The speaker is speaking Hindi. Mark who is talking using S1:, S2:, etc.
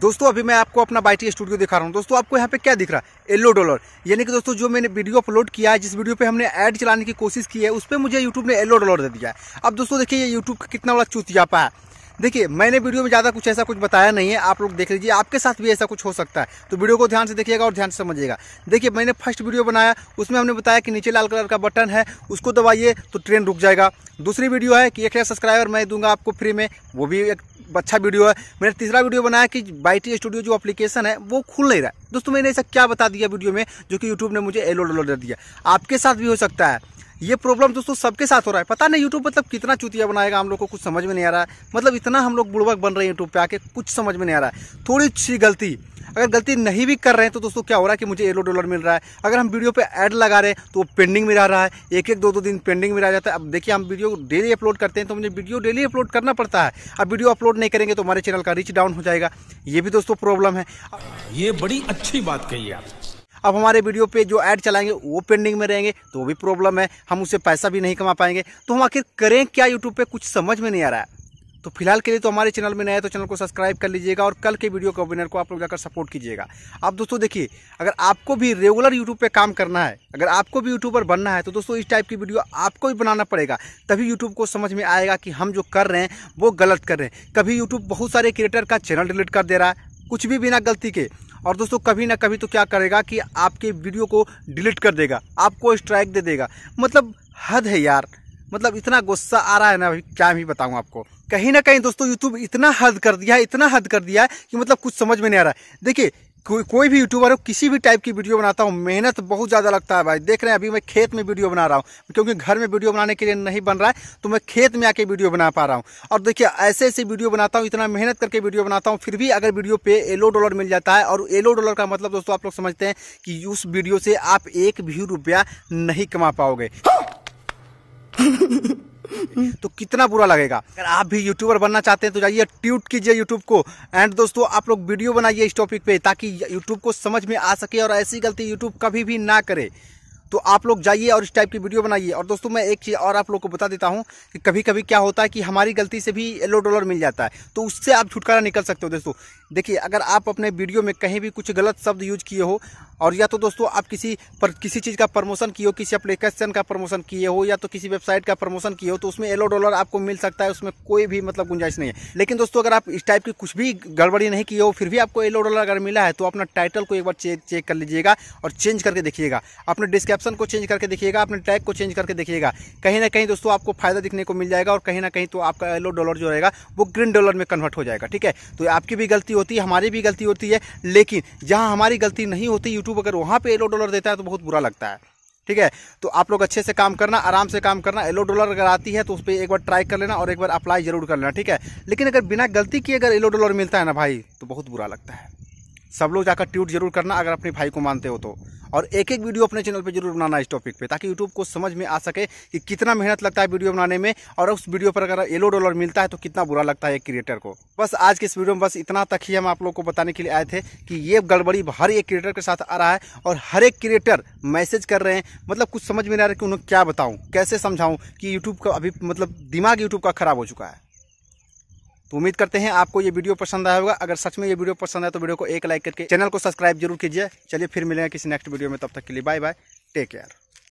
S1: दोस्तों अभी मैं आपको अपना बाइटी स्टूडियो दिखा रहा हूँ दोस्तों आपको यहाँ पे क्या दिख रहा है येलो डॉलर यानी कि दोस्तों जो मैंने वीडियो अपलोड किया है जिस वीडियो पे हमने ऐड चलाने की कोशिश की है उस पर मुझे यूट्यूब ने येलो डॉलर दे दिया है अब दोस्तों देखिए ये यूट्यूब का कितना बड़ा चूतियापा है देखिए मैंने वीडियो में ज़्यादा कुछ ऐसा कुछ बताया नहीं है आप लोग देख लीजिए आपके साथ भी ऐसा कुछ हो सकता है तो वीडियो को ध्यान से देखिएगा और ध्यान से समझिएगा देखिए मैंने फर्स्ट वीडियो बनाया उसमें हमने बताया कि नीचे लाल कलर का बटन है उसको दबाइए तो ट्रेन रुक जाएगा दूसरी वीडियो है कि एक हज़ार सब्सक्राइबर मैं दूंगा आपको फ्री में वो भी एक अच्छा वीडियो है मैंने तीसरा वीडियो बनाया कि बाईटी स्टूडियो जो एप्लीकेशन है वो खुल नहीं रहा है दोस्तों मैंने ऐसा क्या बता दिया वीडियो में जो कि यूट्यूब ने मुझे एलो डलो दे दिया आपके साथ भी हो सकता है ये प्रॉब्लम दोस्तों सबके साथ हो रहा है पता नहीं यूट्यूब मतलब कितना चुतिया बनाएगा हम लोग को कुछ समझ में नहीं आ रहा है मतलब इतना हम लोग बुड़बक बन रहे हैं यूट्यूब पे आके कुछ समझ में नहीं आ रहा है थोड़ी सी गलती अगर गलती नहीं भी कर रहे हैं तो दोस्तों क्या हो रहा है कि मुझे एलो डॉलर मिल रहा है अगर हम वीडियो पे ऐड लगा रहे हैं तो वो पेंडिंग में रह रहा है एक एक दो दो दिन पेंडिंग में रह जाता है अब देखिए हम वीडियो डेली अपलोड करते हैं तो मुझे वीडियो डेली अपलोड करना पड़ता है अब वीडियो अपलोड नहीं करेंगे तो हमारे चैनल का रीच डाउन हो जाएगा ये भी दोस्तों प्रॉब्लम है ये बड़ी अच्छी बात कही आप अब हमारे वीडियो पे जो ऐड चलाएंगे वो पेंडिंग में रहेंगे तो भी प्रॉब्लम है हम उससे पैसा भी नहीं कमा पाएंगे तो हम आखिर करें क्या यूट्यूब पर कुछ समझ में नहीं आ रहा है तो फिलहाल के लिए तो हमारे चैनल में नया है तो चैनल को सब्सक्राइब कर लीजिएगा और कल के वीडियो का विनर को आप लोग जाकर सपोर्ट कीजिएगा आप दोस्तों देखिए अगर आपको भी रेगुलर यूट्यूब पर काम करना है अगर आपको भी यूट्यूबर बनना है तो दोस्तों इस टाइप की वीडियो आपको भी बनाना पड़ेगा तभी यूट्यूब को समझ में आएगा कि हम जो कर रहे हैं वो गलत कर रहे हैं कभी यूट्यूब बहुत सारे क्रिएटर का चैनल डिलीट कर दे रहा है कुछ भी बिना गलती के और दोस्तों कभी ना कभी तो क्या करेगा कि आपके वीडियो को डिलीट कर देगा आपको स्ट्राइक दे देगा मतलब हद है यार मतलब इतना गुस्सा आ रहा है ना अभी क्या भी बताऊँ आपको कहीं ना कहीं दोस्तों यूट्यूब इतना हद कर दिया है इतना हद कर दिया है कि मतलब कुछ समझ में नहीं आ रहा है देखिए कोई कोई भी यूट्यूबर हो किसी भी टाइप की वीडियो बनाता हूँ मेहनत बहुत ज़्यादा लगता है भाई देख रहे हैं अभी मैं खेत में वीडियो बना रहा हूँ क्योंकि घर में वीडियो बनाने के लिए नहीं बन रहा है तो मैं खेत में आके वीडियो बना पा रहा हूँ और देखिए ऐसे ऐसे वीडियो बनाता हूँ इतना मेहनत करके वीडियो बनाता हूँ फिर भी अगर वीडियो पे येलो डॉलर मिल जाता है और येलो डॉलर का मतलब दोस्तों आप लोग समझते हैं कि उस वीडियो से आप एक भी रुपया नहीं कमा पाओगे तो कितना बुरा लगेगा अगर आप भी यूट्यूबर बनना चाहते हैं तो जाइए ट्यूट कीजिए यूट्यूब को एंड दोस्तों आप लोग वीडियो बनाइए इस टॉपिक पे ताकि यूट्यूब को समझ में आ सके और ऐसी गलती यूट्यूब कभी भी ना करे तो आप लोग जाइए और इस टाइप की वीडियो बनाइए और दोस्तों मैं एक चीज़ और आप लोग को बता देता हूँ कि कभी कभी क्या होता है कि हमारी गलती से भी येलो डॉलर मिल जाता है तो उससे आप छुटकारा निकल सकते हो दोस्तों देखिए अगर आप अपने वीडियो में कहीं भी कुछ गलत शब्द यूज किए हो और या तो दोस्तों आप किसी पर किसी चीज़ का प्रमोशन किए हो किसी अप्लीकेशन का प्रमोशन किए हो या तो किसी वेबसाइट का प्रमोशन किए हो तो उसमें येलो डॉलर आपको मिल सकता है उसमें कोई भी मतलब गुंजाइश नहीं है लेकिन दोस्तों अगर आप इस टाइप की कुछ भी गड़बड़ी नहीं किए हो फिर भी आपको येलो डॉलर अगर मिला है तो अपना टाइटल को एक बार चेक कर लीजिएगा और चेंज करके देखिएगा अपने डिस्क कैप्शन को चेंज करके देखिएगा अपने टैग को चेंज करके देखिएगा कहीं ना कहीं दोस्तों आपको फायदा दिखने को मिल जाएगा और कहीं ना कहीं तो आपका येलो डॉलर जो रहेगा वो ग्रीन डॉलर में कन्वर्ट हो जाएगा ठीक है तो आपकी भी गलती होती है हमारी भी गलती होती है लेकिन जहाँ हमारी गलती नहीं होती यूट्यूब अगर वहाँ पर येलो डॉलर देता है तो बहुत बुरा लगता है ठीक है तो आप लोग अच्छे से काम करना आराम से काम करना येलो डॉलर अगर आती है तो उस पर एक बार ट्राई कर लेना और एक बार अप्लाई जरूर कर लेना ठीक है लेकिन अगर बिना गलती की अगर येलो डॉलर मिलता है ना भाई तो बहुत बुरा लगता है सब लोग जाकर ट्वीट जरूर करना अगर अपने भाई को मानते हो तो और एक एक वीडियो अपने चैनल पर जरूर बनाना इस टॉपिक पे ताकि यूट्यूब को समझ में आ सके कि कितना मेहनत लगता है वीडियो बनाने में और उस वीडियो पर अगर येलो डॉलर मिलता है तो कितना बुरा लगता है एक क्रिएटर को बस आज के इस वीडियो में बस इतना तक ही हम आप लोग को बताने के लिए आए थे कि ये गड़बड़ी हर एक क्रिएटर के साथ आ रहा है और हर एक क्रिएटर मैसेज कर रहे हैं मतलब कुछ समझ में नहीं आ रहा कि उन्हें क्या बताऊँ कैसे समझाऊँ कि यूट्यूब का अभी मतलब दिमाग यूट्यूब का खराब हो चुका है तो उम्मीद करते हैं आपको ये वीडियो पसंद आया होगा अगर सच में ये वीडियो पसंद आया तो वीडियो को एक लाइक करके चैनल को सब्सक्राइब जरूर कीजिए चलिए फिर मिलेंगे किसी नेक्स्ट वीडियो में तब तक के लिए बाय बाय टेक केयर